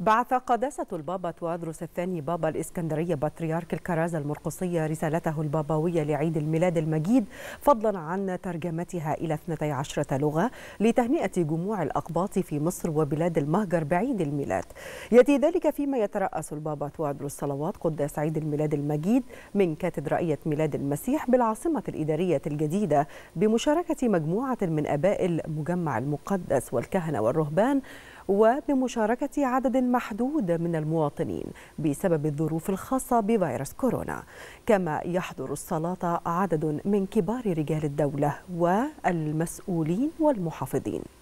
بعث قداسة البابا توادروس الثاني بابا الإسكندرية بطريرك الكرازة المرقصية رسالته البابوية لعيد الميلاد المجيد فضلا عن ترجمتها إلى 12 لغة لتهنئة جموع الأقباط في مصر وبلاد المهجر بعيد الميلاد يأتي ذلك فيما يترأس البابا توادروس صلوات قداس عيد الميلاد المجيد من كاتدرائية ميلاد المسيح بالعاصمة الإدارية الجديدة بمشاركة مجموعة من أباء المجمع المقدس والكهنة والرهبان وبمشاركة عدد محدود من المواطنين بسبب الظروف الخاصة بفيروس كورونا كما يحضر الصلاة عدد من كبار رجال الدولة والمسؤولين والمحافظين